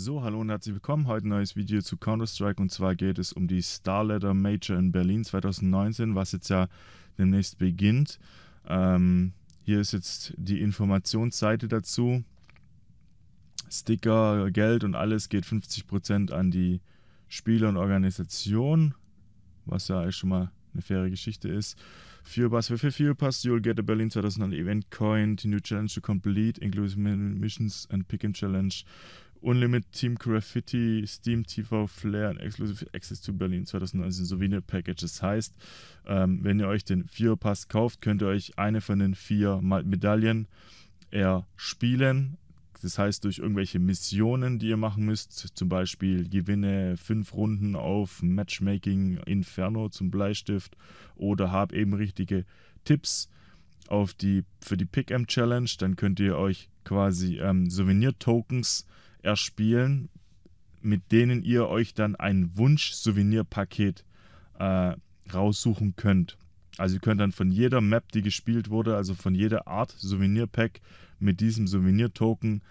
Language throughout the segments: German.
So, hallo und herzlich willkommen. Heute ein neues Video zu Counter-Strike und zwar geht es um die Starletter Major in Berlin 2019, was jetzt ja demnächst beginnt. Ähm, hier ist jetzt die Informationsseite dazu. Sticker, Geld und alles geht 50% an die Spieler und Organisation, was ja eigentlich schon mal eine faire Geschichte ist. Fuelpass, für Pass? you'll get a Berlin 2009 Event Coin, the new challenge to complete, inclusive missions and pick and challenge. Unlimited Team Graffiti, Steam TV Flare und Exclusive Access to Berlin 2019 sowie eine Package. Das heißt, ähm, wenn ihr euch den Pass kauft, könnt ihr euch eine von den vier Medaillen erspielen. Das heißt, durch irgendwelche Missionen, die ihr machen müsst, zum Beispiel gewinne fünf Runden auf Matchmaking Inferno zum Bleistift oder hab eben richtige Tipps auf die, für die Pick'em Challenge, dann könnt ihr euch quasi ähm, Souvenir-Tokens äh, erspielen, mit denen ihr euch dann ein Wunsch-Souvenir-Paket äh, raussuchen könnt. Also ihr könnt dann von jeder Map, die gespielt wurde, also von jeder Art Souvenir-Pack mit diesem Souvenir-Token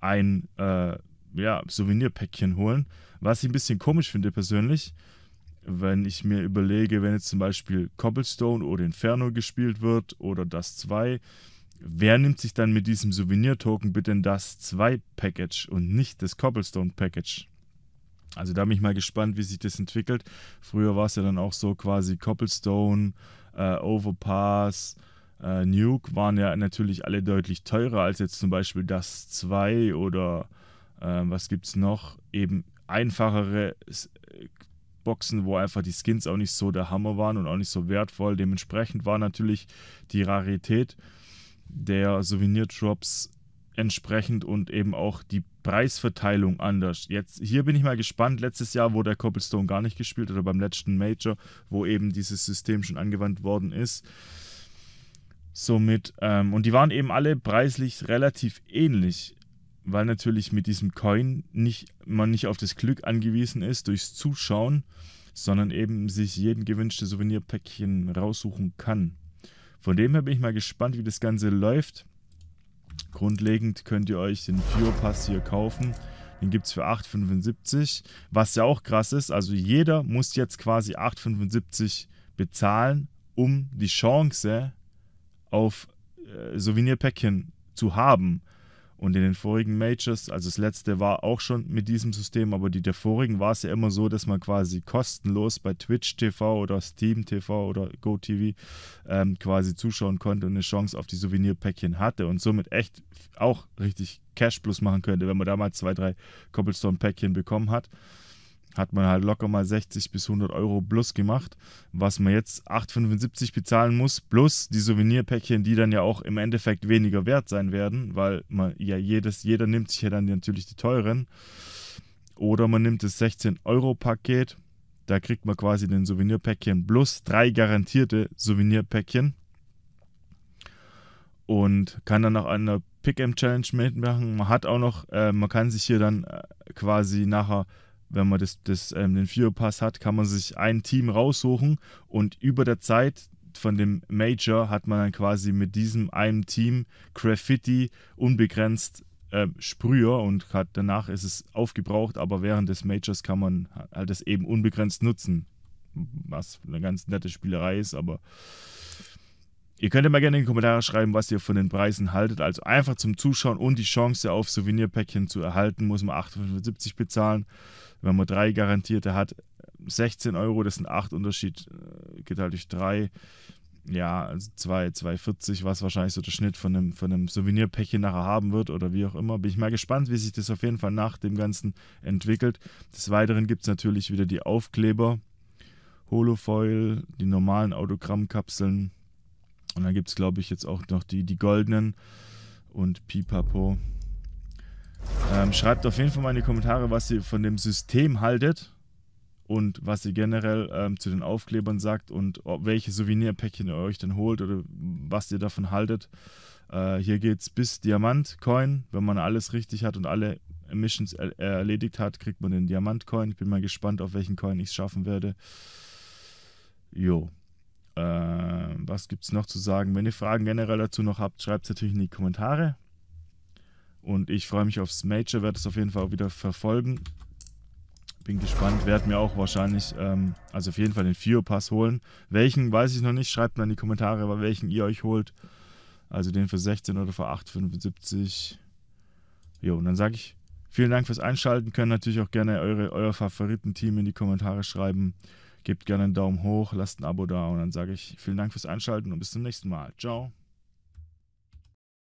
ein äh, ja, Souvenir-Päckchen holen. Was ich ein bisschen komisch finde persönlich, wenn ich mir überlege, wenn jetzt zum Beispiel Cobblestone oder Inferno gespielt wird oder Das 2, wer nimmt sich dann mit diesem Souvenir-Token bitte das 2-Package und nicht das Cobblestone-Package? Also da bin ich mal gespannt, wie sich das entwickelt. Früher war es ja dann auch so quasi Cobblestone, äh, Overpass, äh, Nuke waren ja natürlich alle deutlich teurer als jetzt zum Beispiel das 2 oder äh, was gibt es noch? Eben einfachere Boxen, wo einfach die Skins auch nicht so der Hammer waren und auch nicht so wertvoll. Dementsprechend war natürlich die Rarität der Souvenir-Drops entsprechend und eben auch die Preisverteilung anders. Jetzt hier bin ich mal gespannt. Letztes Jahr wurde der Cobblestone gar nicht gespielt oder beim letzten Major, wo eben dieses System schon angewandt worden ist. Somit ähm, und die waren eben alle preislich relativ ähnlich, weil natürlich mit diesem Coin nicht man nicht auf das Glück angewiesen ist durchs Zuschauen, sondern eben sich jeden gewünschte Souvenirpäckchen raussuchen kann. Von dem her bin ich mal gespannt, wie das Ganze läuft. Grundlegend könnt ihr euch den Fio Pass hier kaufen. Den gibt es für 8,75. Was ja auch krass ist, also jeder muss jetzt quasi 8,75 bezahlen, um die Chance auf äh, Souvenirpäckchen zu haben. Und in den vorigen Majors, also das letzte war auch schon mit diesem System, aber die der vorigen war es ja immer so, dass man quasi kostenlos bei Twitch TV oder Steam TV oder GoTV ähm, quasi zuschauen konnte und eine Chance auf die Souvenirpäckchen hatte und somit echt auch richtig Cash plus machen könnte, wenn man damals zwei, drei Cobblestone-Päckchen bekommen hat hat man halt locker mal 60 bis 100 Euro plus gemacht, was man jetzt 8,75 bezahlen muss, plus die Souvenirpäckchen, die dann ja auch im Endeffekt weniger wert sein werden, weil man ja jedes, jeder nimmt sich ja dann natürlich die teuren. Oder man nimmt das 16-Euro-Paket, da kriegt man quasi den Souvenirpäckchen plus drei garantierte Souvenirpäckchen und kann dann noch eine Pick-Em-Challenge mitmachen. Man hat auch noch, äh, man kann sich hier dann äh, quasi nachher wenn man das, das, ähm, den FIO-Pass hat, kann man sich ein Team raussuchen und über der Zeit von dem Major hat man dann quasi mit diesem einem Team Graffiti unbegrenzt äh, Sprüher und hat, danach ist es aufgebraucht, aber während des Majors kann man halt das eben unbegrenzt nutzen. Was eine ganz nette Spielerei ist, aber Ihr könnt ja mal gerne in die Kommentare schreiben, was ihr von den Preisen haltet. Also einfach zum Zuschauen und die Chance auf Souvenirpäckchen zu erhalten, muss man 8,75 bezahlen. Wenn man drei garantierte hat, 16 Euro, das sind 8 Unterschied, äh, geht halt durch 3. Ja, also 2,40, was wahrscheinlich so der Schnitt von einem, von einem Souvenirpäckchen nachher haben wird oder wie auch immer. Bin ich mal gespannt, wie sich das auf jeden Fall nach dem Ganzen entwickelt. Des Weiteren gibt es natürlich wieder die Aufkleber, Holofoil, die normalen Autogrammkapseln und dann gibt es, glaube ich, jetzt auch noch die, die goldenen und Pipapo. Ähm, schreibt auf jeden Fall mal in die Kommentare, was ihr von dem System haltet und was ihr generell ähm, zu den Aufklebern sagt und welche Souvenirpäckchen ihr euch dann holt oder was ihr davon haltet. Äh, hier geht es bis Diamant Coin. Wenn man alles richtig hat und alle Missions er erledigt hat, kriegt man den Diamant Coin. Ich bin mal gespannt, auf welchen Coin ich es schaffen werde. Jo. Äh, was gibt es noch zu sagen? Wenn ihr Fragen generell dazu noch habt, schreibt es natürlich in die Kommentare. Und ich freue mich aufs Major, werde es auf jeden Fall auch wieder verfolgen. Bin gespannt, werde mir auch wahrscheinlich, ähm, also auf jeden Fall den Fio-Pass holen. Welchen, weiß ich noch nicht, schreibt mir in die Kommentare, aber welchen ihr euch holt. Also den für 16 oder für 8,75. Jo, und dann sage ich vielen Dank fürs Einschalten. Können natürlich auch gerne eure, euer Favoritenteam in die Kommentare schreiben. Gebt gerne einen Daumen hoch, lasst ein Abo da und dann sage ich vielen Dank fürs Einschalten und bis zum nächsten Mal. Ciao.